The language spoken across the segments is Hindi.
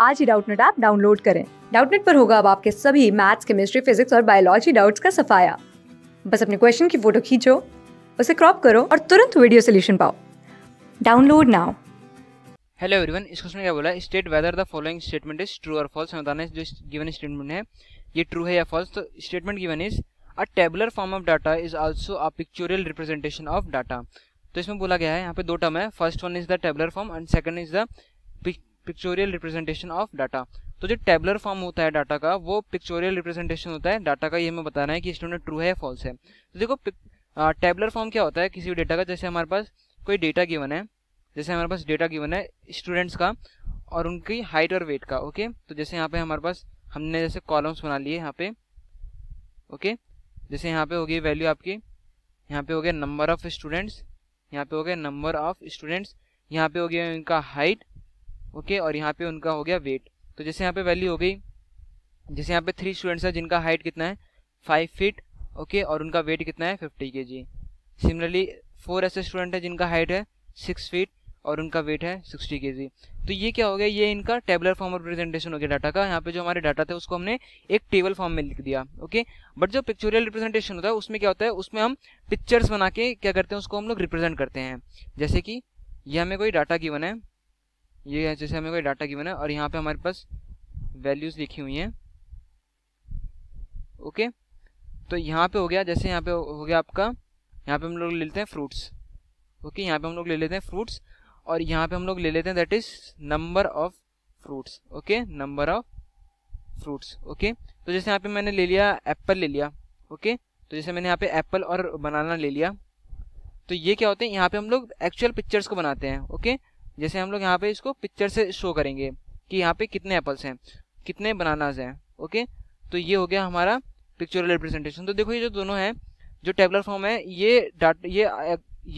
आज ही डाउटनेट ऐप डाउनलोड करें डाउटनेट पर होगा अब आपके सभी मैथ्स केमिस्ट्री फिजिक्स और बायोलॉजी डाउट्स का सफाया बस अपने क्वेश्चन की फोटो खींचो उसे क्रॉप करो और तुरंत वीडियो सोल्यूशन पाओ डाउनलोड नाउ हेलो एवरीवन इस क्वेश्चन में क्या बोला state whether the following statement is true और फॉल्स हमें बताना है जो गिवन स्टेटमेंट है ये ट्रू है या फॉल्स तो statement given is a tabular form of data is also a pictorial representation of data तो इसमें बोला गया है यहाँ पे दो टर्म है first one is the tabular form and second is the pictorial representation of data तो जो टेबलर फॉर्म होता है डाटा का वो पिक्चोरियल रिप्रेजेंटेशन होता है डाटा का ये हमें बताना है कि स्टूडेंट ट्रू है या फॉल्स है तो देखो टेबलर फॉर्म क्या होता है किसी भी डेटा का जैसे हमारे पास कोई डेटा गिवन है जैसे हमारे पास डेटा गिवन है स्टूडेंट्स का और उनकी हाइट और वेट का ओके तो जैसे यहाँ पे हमारे पास हमने जैसे कॉलम्स बना लिए यहाँ पे ओके जैसे यहाँ पे होगी वैल्यू आपकी यहाँ पे हो गया नंबर ऑफ स्टूडेंट्स यहाँ पे हो गया नंबर ऑफ स्टूडेंट्स यहाँ पे हो गया उनका हाइट ओके और यहाँ पे उनका हो गया वेट तो जैसे यहाँ पे वैल्यू हो गई जैसे यहाँ पे थ्री स्टूडेंट्स हैं जिनका हाइट कितना है फाइव फीट ओके और उनका वेट कितना है fifty K G similarly four ऐसे स्टूडेंट हैं जिनका हाइट है सिक्स फीट और उनका वेट है सिक्सटी के जी तो ये क्या हो गया ये इनका टेबलर फॉर्म ऑफ रिप्रेजेंटेशन हो गया डाटा का यहाँ पे जो हमारे डाटा थे उसको हमने एक टेबल फॉर्म में लिख दिया ओके बट जो पिक्चोरियल रिप्रेजेंटेशन होता है उसमें क्या होता है उसमें हम पिक्चर्स बना के क्या करते हैं उसको हम लोग रिप्रेजेंट करते हैं जैसे कि यह हमें कोई डाटा गिवन है ये जैसे हमें कोई डाटा गिवन है और यहाँ पे हमारे पास वैल्यूज़ लिखी हुई हैं ओके तो यहाँ पे हो गया जैसे यहाँ पे हो गया आपका यहाँ पे हम लोग ले लेते हैं फ्रूट्स ओके यहाँ पे हम लोग ले लेते हैं फ्रूट्स और यहाँ पे हम लोग ले लेते हैं that is number of fruits okay number of fruits okay तो जैसे यहाँ पे मैंने ले लिया एप्पल ले लिया ओके तो जैसे मैंने यहाँ पे एप्पल और बनाना ले लिया तो ये क्या होते हैं यहाँ पे हम लोग एक्चुअल पिक्चर्स को बनाते हैं ओके जैसे हम लोग यहाँ पे इसको पिक्चर से शो करेंगे कि यहाँ पे कितने एप्पल्स हैं कितने बनानाज हैं ओके तो ये हो गया हमारा पिक्चरल रिप्रेजेंटेशन तो देखो ये जो दोनों हैं जो टेबलर फॉर्म है ये डाट ये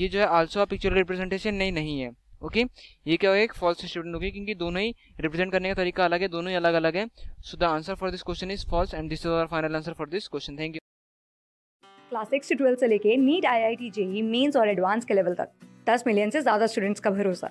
ये जो है आल्सो अ पिक्चरल रिप्रेजेंटेशन नहीं नहीं है ओके ये क्या होगा एक फॉल्स स्टेटमेंट होगी क्योंकि दोनों ही रिप्रेजेंट करने का तरीका अलग है दोनों ही अलग अलग है so the answer for this question is false and this is our final answer for this question thank you class six से ट्वेल्थ से लेके NEET I I T JEE Mains और एडवांस के लेवल तक दस मिलियन से ज़्यादा स्टूडेंट्स का भरोसा